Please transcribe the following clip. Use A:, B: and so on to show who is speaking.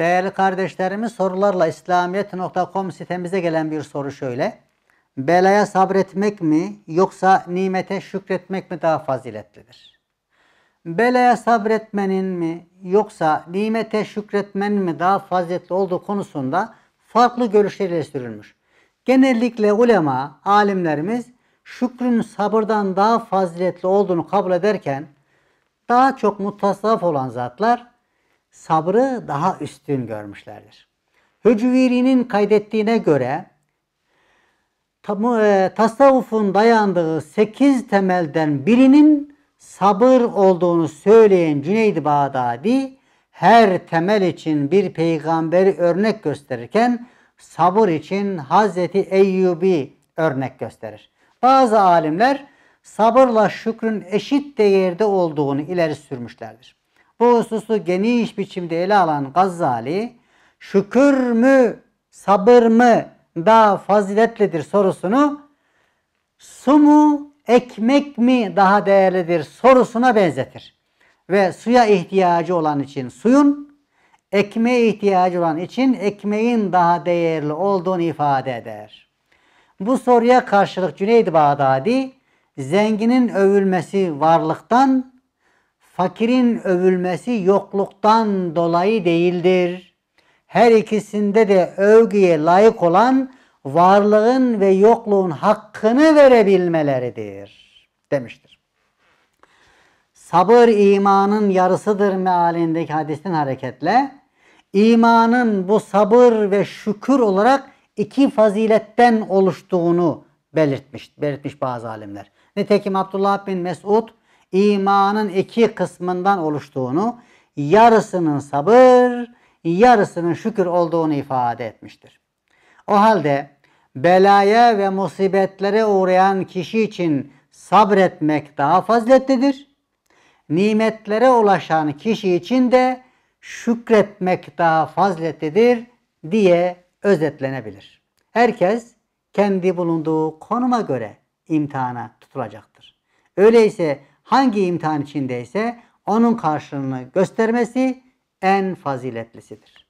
A: Değerli kardeşlerimiz sorularla İslamiyet.com sitemize gelen bir soru şöyle. Belaya sabretmek mi yoksa nimete şükretmek mi daha faziletlidir? Belaya sabretmenin mi yoksa nimete şükretmenin mi daha faziletli olduğu konusunda farklı görüşleriyle sürülmüş. Genellikle ulema, alimlerimiz şükrün sabırdan daha faziletli olduğunu kabul ederken daha çok mutasavvıf olan zatlar sabrı daha üstün görmüşlerdir. Hücviri'nin kaydettiğine göre e, tasavvufun dayandığı sekiz temelden birinin sabır olduğunu söyleyen Cüneyd-i Bağdadi her temel için bir peygamberi örnek gösterirken sabır için Hazreti Eyyubi örnek gösterir. Bazı alimler sabırla şükrün eşit değerde olduğunu ileri sürmüşlerdir bu hususu geniş biçimde ele alan Gazali, şükür mü, sabır mı daha faziletlidir sorusunu su mu, ekmek mi daha değerlidir sorusuna benzetir. Ve suya ihtiyacı olan için suyun, ekmeğe ihtiyacı olan için ekmeğin daha değerli olduğunu ifade eder. Bu soruya karşılık Cüneyd Bağdadi, zenginin övülmesi varlıktan, Fakirin övülmesi yokluktan dolayı değildir. Her ikisinde de övgüye layık olan varlığın ve yokluğun hakkını verebilmeleridir demiştir. Sabır imanın yarısıdır mealindeki hadisten hareketle imanın bu sabır ve şükür olarak iki faziletten oluştuğunu belirtmiş, belirtmiş bazı alimler. Nitekim Abdullah bin Mesud imanın iki kısmından oluştuğunu, yarısının sabır, yarısının şükür olduğunu ifade etmiştir. O halde belaya ve musibetlere uğrayan kişi için sabretmek daha faziletlidir. Nimetlere ulaşan kişi için de şükretmek daha faziletlidir diye özetlenebilir. Herkes kendi bulunduğu konuma göre imtihana tutulacaktır. Öyleyse hangi imtihan içindeyse onun karşılığını göstermesi en faziletlisidir.